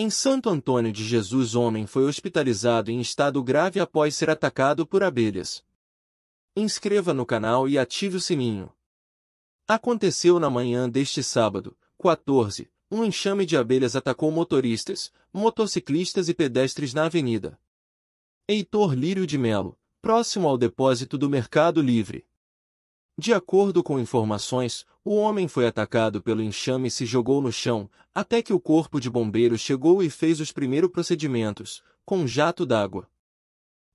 Em Santo Antônio de Jesus, homem foi hospitalizado em estado grave após ser atacado por abelhas. Inscreva no canal e ative o sininho. Aconteceu na manhã deste sábado, 14, um enxame de abelhas atacou motoristas, motociclistas e pedestres na avenida. Heitor Lírio de Melo, próximo ao depósito do Mercado Livre. De acordo com informações, o homem foi atacado pelo enxame e se jogou no chão, até que o corpo de bombeiros chegou e fez os primeiros procedimentos, com jato d'água.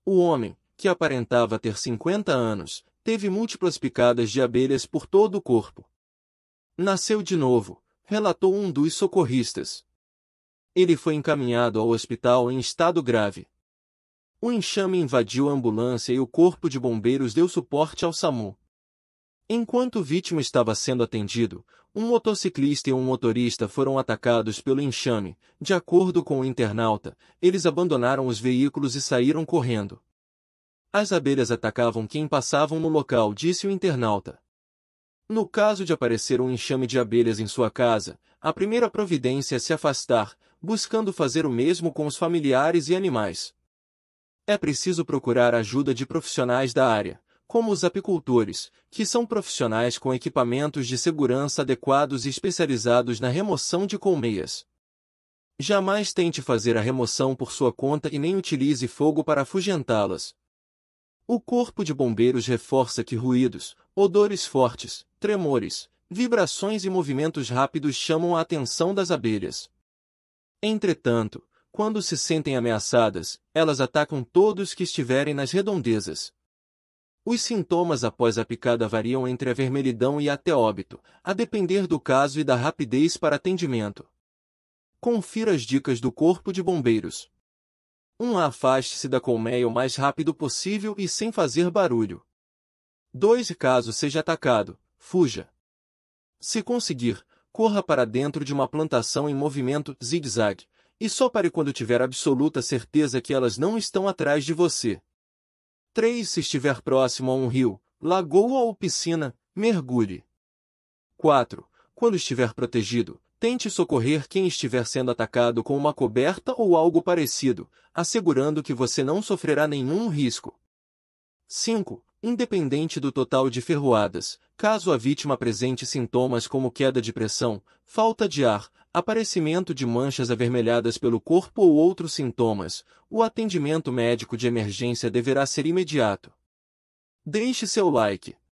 O homem, que aparentava ter 50 anos, teve múltiplas picadas de abelhas por todo o corpo. Nasceu de novo, relatou um dos socorristas. Ele foi encaminhado ao hospital em estado grave. O enxame invadiu a ambulância e o corpo de bombeiros deu suporte ao SAMU. Enquanto o vítima estava sendo atendido, um motociclista e um motorista foram atacados pelo enxame. De acordo com o internauta, eles abandonaram os veículos e saíram correndo. As abelhas atacavam quem passavam no local, disse o internauta. No caso de aparecer um enxame de abelhas em sua casa, a primeira providência é se afastar, buscando fazer o mesmo com os familiares e animais. É preciso procurar ajuda de profissionais da área, como os apicultores, que são profissionais com equipamentos de segurança adequados e especializados na remoção de colmeias. Jamais tente fazer a remoção por sua conta e nem utilize fogo para afugentá-las. O corpo de bombeiros reforça que ruídos, odores fortes, tremores, vibrações e movimentos rápidos chamam a atenção das abelhas. Entretanto, quando se sentem ameaçadas, elas atacam todos que estiverem nas redondezas. Os sintomas após a picada variam entre a vermelhidão e até óbito, a depender do caso e da rapidez para atendimento. Confira as dicas do Corpo de Bombeiros. 1. Afaste-se da colmeia o mais rápido possível e sem fazer barulho. 2. Caso seja atacado, fuja. Se conseguir, corra para dentro de uma plantação em movimento zigue-zague, e só pare quando tiver absoluta certeza que elas não estão atrás de você. 3. Se estiver próximo a um rio, lagoa ou piscina, mergulhe. 4. Quando estiver protegido, tente socorrer quem estiver sendo atacado com uma coberta ou algo parecido, assegurando que você não sofrerá nenhum risco. 5. Independente do total de ferroadas, caso a vítima apresente sintomas como queda de pressão, falta de ar, aparecimento de manchas avermelhadas pelo corpo ou outros sintomas, o atendimento médico de emergência deverá ser imediato. Deixe seu like.